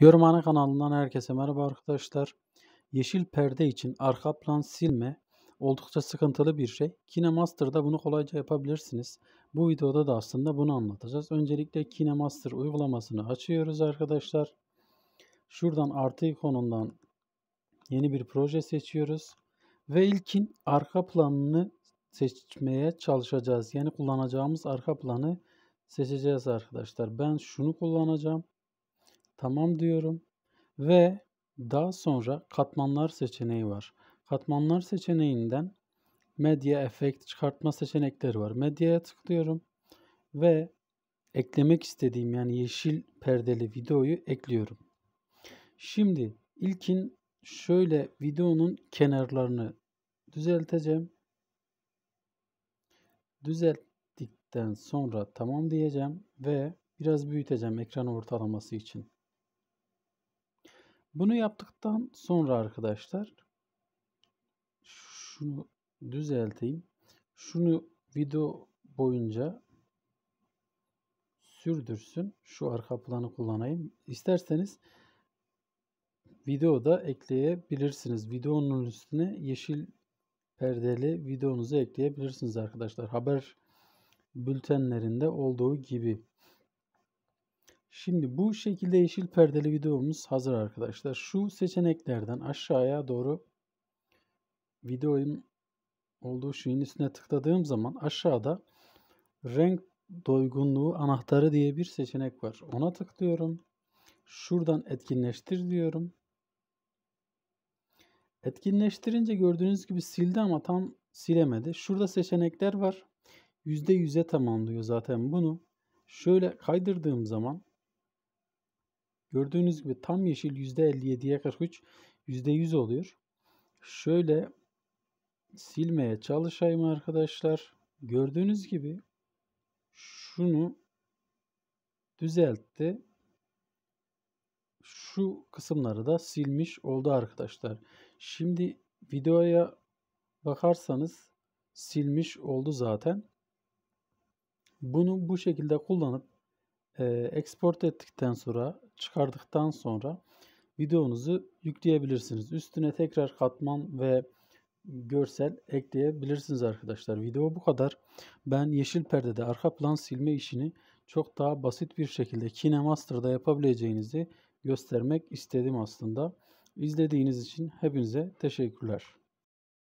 Yorumhane kanalından herkese merhaba arkadaşlar. Yeşil perde için arka plan silme oldukça sıkıntılı bir şey. KineMaster'da bunu kolayca yapabilirsiniz. Bu videoda da aslında bunu anlatacağız. Öncelikle KineMaster uygulamasını açıyoruz arkadaşlar. Şuradan artı ikonundan yeni bir proje seçiyoruz. Ve ilkin arka planını seçmeye çalışacağız. Yani kullanacağımız arka planı seçeceğiz arkadaşlar. Ben şunu kullanacağım. Tamam diyorum. Ve daha sonra katmanlar seçeneği var. Katmanlar seçeneğinden medya efekt çıkartma seçenekleri var. Medyaya tıklıyorum ve eklemek istediğim yani yeşil perdeli videoyu ekliyorum. Şimdi ilkin şöyle videonun kenarlarını düzelteceğim. Düzelttikten sonra tamam diyeceğim ve biraz büyüteceğim ekran ortalaması için. Bunu yaptıktan sonra arkadaşlar şunu düzelteyim. Şunu video boyunca sürdürsün. Şu arka planı kullanayım. İsterseniz videoda ekleyebilirsiniz. Videonun üstüne yeşil perdeli videonuzu ekleyebilirsiniz arkadaşlar. Haber bültenlerinde olduğu gibi. Şimdi bu şekilde yeşil perdeli videomuz hazır arkadaşlar. Şu seçeneklerden aşağıya doğru videonun olduğu şeyin üstüne tıkladığım zaman aşağıda renk doygunluğu anahtarı diye bir seçenek var. Ona tıklıyorum. Şuradan etkinleştir diyorum. Etkinleştirince gördüğünüz gibi sildi ama tam silemedi. Şurada seçenekler var. %100'e tamamlıyor zaten bunu. Şöyle kaydırdığım zaman Gördüğünüz gibi tam yeşil %57'ye 43 %100 oluyor. Şöyle silmeye çalışayım arkadaşlar. Gördüğünüz gibi şunu düzeltti. Şu kısımları da silmiş oldu arkadaşlar. Şimdi videoya bakarsanız silmiş oldu zaten. Bunu bu şekilde kullanıp e, export ettikten sonra çıkardıktan sonra videonuzu yükleyebilirsiniz. Üstüne tekrar katman ve görsel ekleyebilirsiniz arkadaşlar. Video bu kadar. Ben yeşil perdede arka plan silme işini çok daha basit bir şekilde KineMaster'da yapabileceğinizi göstermek istedim aslında. İzlediğiniz için hepinize teşekkürler.